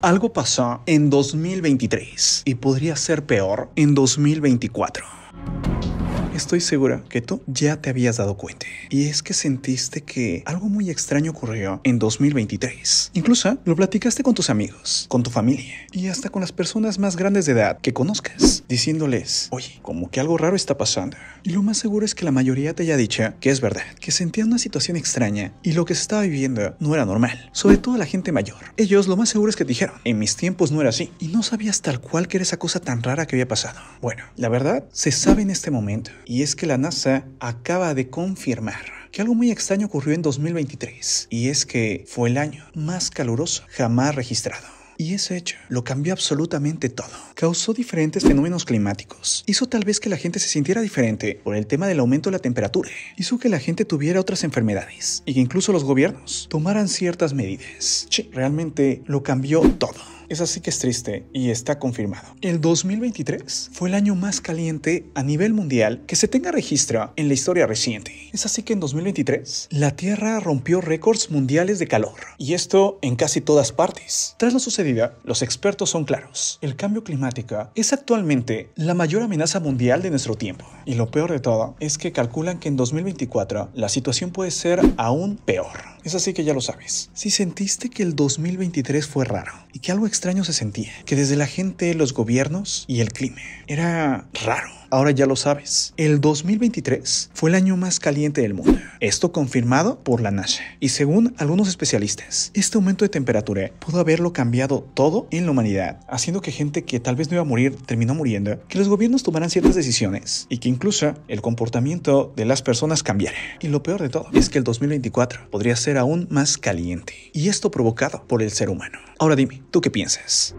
Algo pasó en 2023 y podría ser peor en 2024. Estoy segura que tú ya te habías dado cuenta. Y es que sentiste que algo muy extraño ocurrió en 2023. Incluso lo platicaste con tus amigos, con tu familia y hasta con las personas más grandes de edad que conozcas, diciéndoles, oye, como que algo raro está pasando. Y lo más seguro es que la mayoría te haya dicho que es verdad, que sentían una situación extraña y lo que se estaba viviendo no era normal, sobre todo la gente mayor. Ellos lo más seguro es que te dijeron, en mis tiempos no era así y no sabías tal cual que era esa cosa tan rara que había pasado. Bueno, la verdad se sabe en este momento y es que la NASA acaba de confirmar que algo muy extraño ocurrió en 2023, y es que fue el año más caluroso jamás registrado. Y ese hecho lo cambió absolutamente todo. Causó diferentes fenómenos climáticos. Hizo tal vez que la gente se sintiera diferente por el tema del aumento de la temperatura. Hizo que la gente tuviera otras enfermedades y que incluso los gobiernos tomaran ciertas medidas. Che, realmente lo cambió todo. Es así que es triste y está confirmado. El 2023 fue el año más caliente a nivel mundial que se tenga registro en la historia reciente. Es así que en 2023 la Tierra rompió récords mundiales de calor y esto en casi todas partes. Tras lo sucedido, los expertos son claros. El cambio climático es actualmente la mayor amenaza mundial de nuestro tiempo. Y lo peor de todo es que calculan que en 2024 la situación puede ser aún peor. Es así que ya lo sabes. Si sentiste que el 2023 fue raro y que algo extraño se sentía, que desde la gente, los gobiernos y el clima era raro Ahora ya lo sabes, el 2023 fue el año más caliente del mundo. Esto confirmado por la NASA. Y según algunos especialistas, este aumento de temperatura pudo haberlo cambiado todo en la humanidad, haciendo que gente que tal vez no iba a morir terminó muriendo, que los gobiernos tomaran ciertas decisiones y que incluso el comportamiento de las personas cambiara. Y lo peor de todo es que el 2024 podría ser aún más caliente. Y esto provocado por el ser humano. Ahora dime, ¿tú qué piensas?